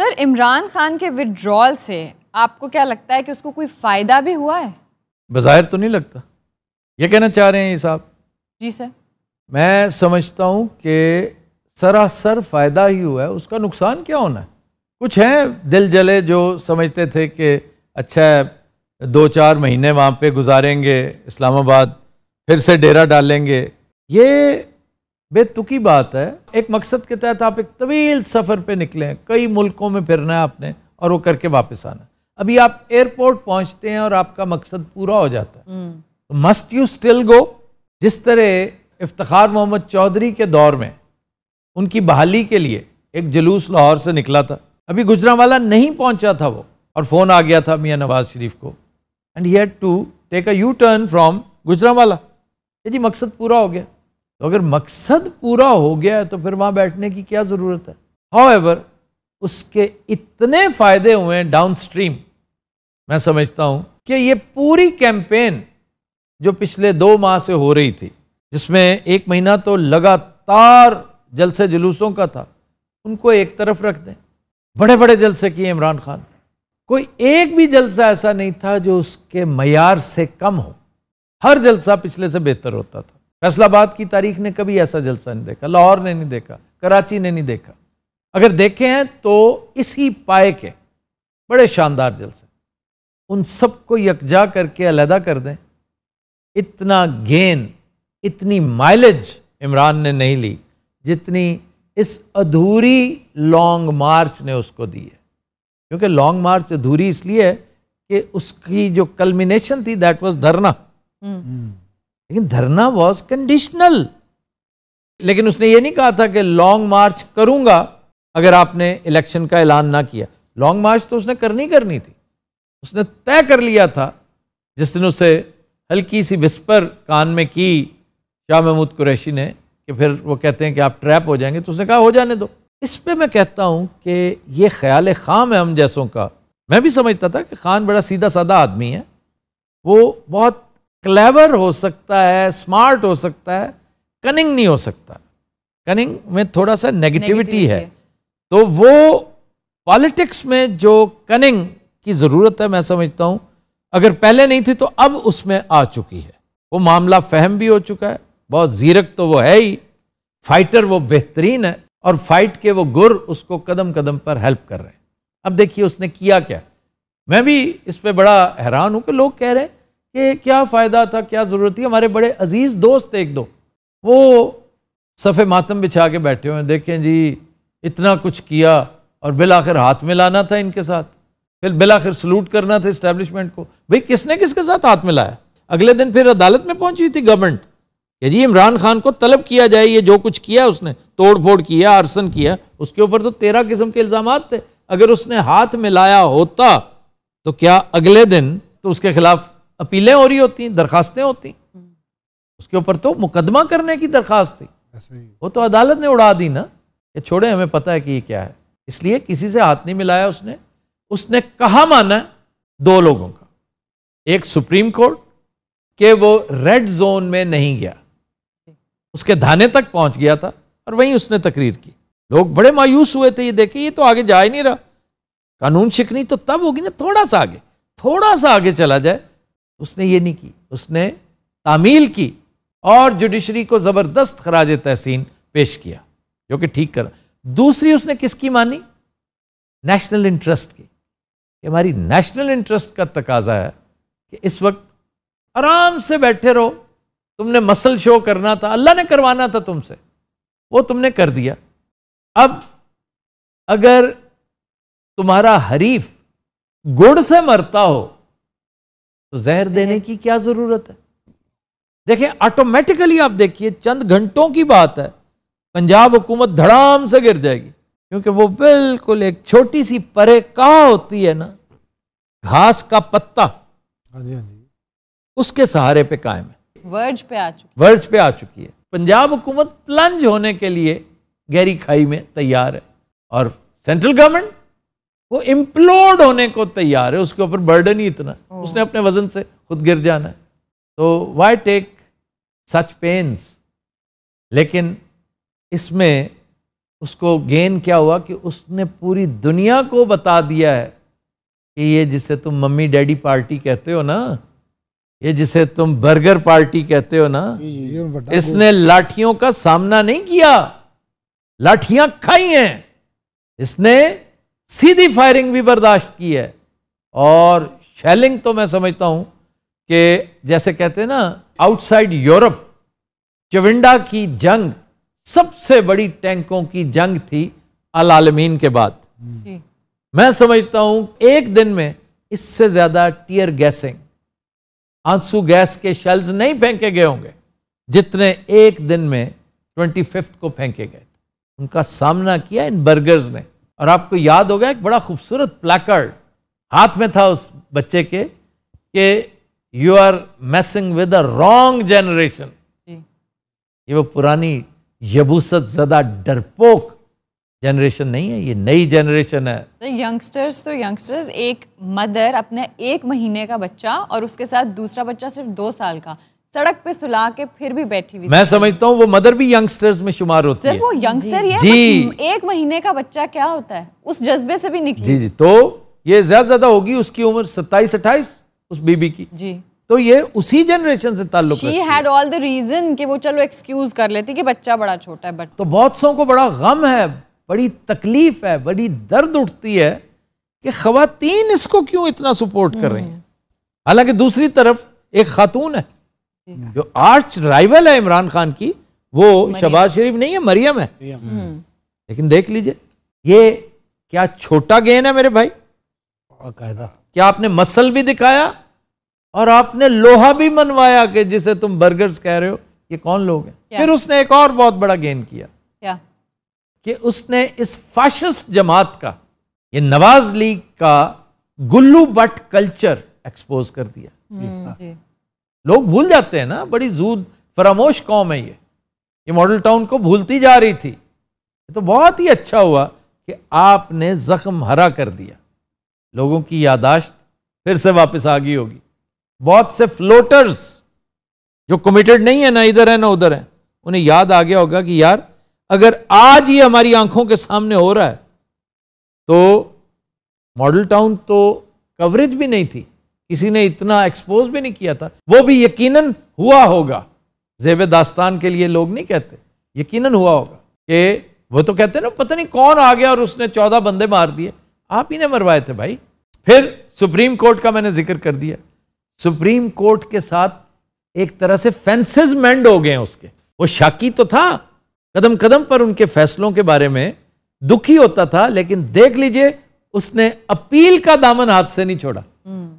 Sir Imran Khan के withdrawal से आपको क्या लगता है कि उसको कोई फ़ायदा भी हुआ है बाहिर तो नहीं लगता ये कहना चाह रहे हैं ये साहब जी सर मैं समझता हूँ कि सरासर फ़ायदा ही हुआ है उसका नुकसान क्या होना है कुछ हैं दिल जले जो समझते थे कि अच्छा है दो चार महीने वहाँ पे गुजारेंगे इस्लामाबाद फिर से डेरा डालेंगे ये बेतुकी बात है एक मकसद के तहत आप एक तवील सफ़र पे निकले हैं कई मुल्कों में फिरना है आपने और वो करके वापस आना अभी आप एयरपोर्ट पहुंचते हैं और आपका मकसद पूरा हो जाता है हम्म। तो मस्ट यू स्टिल गो जिस तरह इफ्तार मोहम्मद चौधरी के दौर में उनकी बहाली के लिए एक जुलूस लाहौर से निकला था अभी गुजरावाला नहीं पहुंचा था वो और फ़ोन आ गया था मियाँ नवाज शरीफ को and he had to take a U turn from Gujranwala ये जी मकसद पूरा हो गया तो अगर मकसद पूरा हो गया है तो फिर वहां बैठने की क्या ज़रूरत है हाउ उसके इतने फ़ायदे हुए हैं डाउन स्ट्रीम मैं समझता हूं कि ये पूरी कैंपेन जो पिछले दो माह से हो रही थी जिसमें एक महीना तो लगातार जलसे जुलूसों का था उनको एक तरफ रख दें बड़े बड़े जलसे किए इमरान खान कोई एक भी जलसा ऐसा नहीं था जो उसके मैार से कम हो हर जलसा पिछले से बेहतर होता था फैसलाबाद की तारीख ने कभी ऐसा जलसा नहीं देखा लाहौर ने नहीं देखा कराची ने नहीं देखा अगर देखे हैं तो इसी पाए के बड़े शानदार जलसे उन सबको यकजा करके अलहदा कर दें इतना गेन इतनी माइलेज इमरान ने नहीं ली जितनी इस अधूरी लॉन्ग मार्च ने उसको दी है क्योंकि लॉन्ग मार्च अधूरी इसलिए है कि उसकी जो कल्मिनेशन थी दैट वाज धरना हम्म। हम्म। लेकिन धरना वॉज कंडीशनल लेकिन उसने ये नहीं कहा था कि लॉन्ग मार्च करूंगा अगर आपने इलेक्शन का ऐलान ना किया लॉन्ग मार्च तो उसने करनी करनी थी उसने तय कर लिया था जिस दिन उसे हल्की सी विस्पर कान में की शाह महमूद कुरैशी ने कि फिर वो कहते हैं कि आप ट्रैप हो जाएंगे तो उसने कहा हो जाने दो इस पर मैं कहता हूं कि ये ख्याल खाम है हम जैसों का मैं भी समझता था कि खान बड़ा सीधा साधा आदमी है वो बहुत क्लेवर हो सकता है स्मार्ट हो सकता है कनिंग नहीं हो सकता कनिंग में थोड़ा सा नेगेटिविटी है तो वो पॉलिटिक्स में जो कनिंग की ज़रूरत है मैं समझता हूं अगर पहले नहीं थी तो अब उसमें आ चुकी है वो मामला फहम भी हो चुका है बहुत जीरक तो वो है ही फाइटर वो बेहतरीन है और फाइट के वो गुर उसको कदम कदम पर हेल्प कर रहे हैं अब देखिए उसने किया क्या मैं भी इस पर बड़ा हैरान हूं कि लोग कह रहे हैं कि क्या फ़ायदा था क्या ज़रूरत थी हमारे बड़े अजीज़ दोस्त एक दो वो सफ़े मातम बिछा के बैठे हुए हैं देखें जी इतना कुछ किया और बिल आखिर हाथ मिलाना था इनके साथ फिर बिल आखिर सलूट करना था इस्टेब्लिशमेंट को भाई किसने किसके साथ हाथ मिलाया अगले दिन फिर अदालत में पहुंची थी गवर्नमेंट कि जी इमरान खान को तलब किया जाए ये जो कुछ किया उसने तोड़ फोड़ किया आरसन किया उसके ऊपर तो तेरह किस्म के इल्ज़ाम थे अगर उसने हाथ मिलाया होता तो क्या अगले दिन तो उसके खिलाफ अपीलें हो रही होती दरखास्तें होती उसके ऊपर तो मुकदमा करने की दरखास्त थी वो तो अदालत ने उड़ा दी ना कि छोड़े हमें पता है कि ये क्या है इसलिए किसी से हाथ नहीं मिलाया उसने उसने कहा माना दो लोगों का एक सुप्रीम कोर्ट के वो रेड जोन में नहीं गया उसके धाने तक पहुंच गया था और वहीं उसने तकरीर की लोग बड़े मायूस हुए थे ये देखिए ये तो आगे जा ही नहीं रहा कानून शिकनी तो तब होगी ना थोड़ा सा आगे थोड़ा सा आगे चला जाए उसने ये नहीं की उसने तामील की और जुडिशरी को ज़बरदस्त खराज तहसीन पेश किया जो कि ठीक करा दूसरी उसने किसकी मानी नेशनल इंटरेस्ट की कि हमारी नेशनल इंटरेस्ट का तकाजा है कि इस वक्त आराम से बैठे रहो तुमने मसल शो करना था अल्लाह ने करवाना था तुमसे वो तुमने कर दिया अब अगर तुम्हारा हरीफ गुड़ से मरता हो तो जहर देने की क्या ज़रूरत है देखें ऑटोमेटिकली आप देखिए चंद घंटों की बात है पंजाब हुकूमत धड़ाम से गिर जाएगी क्योंकि वो बिल्कुल एक छोटी सी परे कहा होती है ना घास का पत्ता हाँ हाँ उसके सहारे पे कायम है वर्ज पे आ चुकी वर्ज पे आ चुकी है पंजाब हुकूमत प्लंज होने के लिए गहरी खाई में तैयार है और सेंट्रल गवर्नमेंट वो इम्प्लोड होने को तैयार है उसके ऊपर बर्डन ही इतना उसने अपने वजन से खुद गिर जाना है तो वाई टेक सच पेन्स लेकिन इसमें उसको गेन क्या हुआ कि उसने पूरी दुनिया को बता दिया है कि ये जिसे तुम मम्मी डैडी पार्टी कहते हो ना ये जिसे तुम बर्गर पार्टी कहते हो ना इसने लाठियों का सामना नहीं किया लाठियां खाई हैं इसने सीधी फायरिंग भी बर्दाश्त की है और शेलिंग तो मैं समझता हूं कि जैसे कहते हैं ना आउटसाइड यूरोप चविंडा की जंग सबसे बड़ी टैंकों की जंग थी अलालमीन के बाद मैं समझता हूं एक दिन में इससे ज्यादा टीयर गैसिंग आंसू गैस के शेल्स नहीं फेंके गए होंगे जितने एक दिन में ट्वेंटी फिफ्थ को फेंके गए उनका सामना किया इन बर्गर्स ने और आपको याद होगा एक बड़ा खूबसूरत प्लैकर्ड हाथ में था उस बच्चे के कि you are messing with a wrong generation ये वो पुरानी यबूसत ज्यादा डरपोक जनरेशन नहीं है ये नई जनरेशन है तो यंगस्टर्स तो यंगस्टर्स एक मदर अपने एक महीने का बच्चा और उसके साथ दूसरा बच्चा सिर्फ दो साल का सड़क पे सुला के फिर भी बैठी हुई मैं समझता हूँ वो मदर भी यंगस्टर्स में शुमार होती है वो यंगस्टर ये जी एक महीने का बच्चा क्या होता है उस जज्बे से भी निकली जी जी तो ये ज्यादा ज्यादा होगी उसकी उम्र सत्ताईस अट्ठाईस उस बीबी की जी तो ये उसी जनरेशन से ताल्लुक है। है all the कि वो चलो एक्सक्यूज कर लेती कि बच्चा बड़ा छोटा है बट तो बहुत सो को बड़ा गम है बड़ी तकलीफ है बड़ी दर्द उठती है कि खातन इसको क्यों इतना सपोर्ट कर रही हैं हम्म। हालांकि दूसरी तरफ एक खातून है जो आर्च राइवल है इमरान खान की वो शबाज शरीफ नहीं है मरियम है हम्म। हम्म। लेकिन देख लीजिए ये क्या छोटा गेन है मेरे भाई बाकायदा क्या आपने मसल भी दिखाया और आपने लोहा भी मनवाया कि जिसे तुम बर्गर्स कह रहे हो ये कौन लोग हैं फिर उसने एक और बहुत बड़ा गेन किया क्या कि उसने इस फाशिस्ट जमात का ये नवाज लीग का गुल्लू बट कल्चर एक्सपोज कर दिया हम्म, लोग भूल जाते हैं ना बड़ी जूद फरामोश कौम है ये ये मॉडल टाउन को भूलती जा रही थी तो बहुत ही अच्छा हुआ कि आपने जख्म हरा कर दिया लोगों की यादाश्त फिर से वापस आ गई होगी बहुत से फ्लोटर्स जो कमिटेड नहीं है ना इधर है ना उधर है उन्हें याद आ गया होगा कि यार अगर आज ये हमारी आंखों के सामने हो रहा है तो मॉडल टाउन तो कवरेज भी नहीं थी किसी ने इतना एक्सपोज भी नहीं किया था वो भी यकीनन हुआ होगा जेब दास्तान के लिए लोग नहीं कहते यकीनन हुआ होगा कि वो तो कहते ना पता नहीं कौन आ गया और उसने चौदह बंदे मार दिए आप ही ने मरवाए थे भाई फिर सुप्रीम कोर्ट का मैंने जिक्र कर दिया सुप्रीम कोर्ट के साथ एक तरह से फेंसेज मैंड हो गए उसके वो शाकी तो था कदम कदम पर उनके फैसलों के बारे में दुखी होता था लेकिन देख लीजिए उसने अपील का दामन हाथ से नहीं छोड़ा हम्म।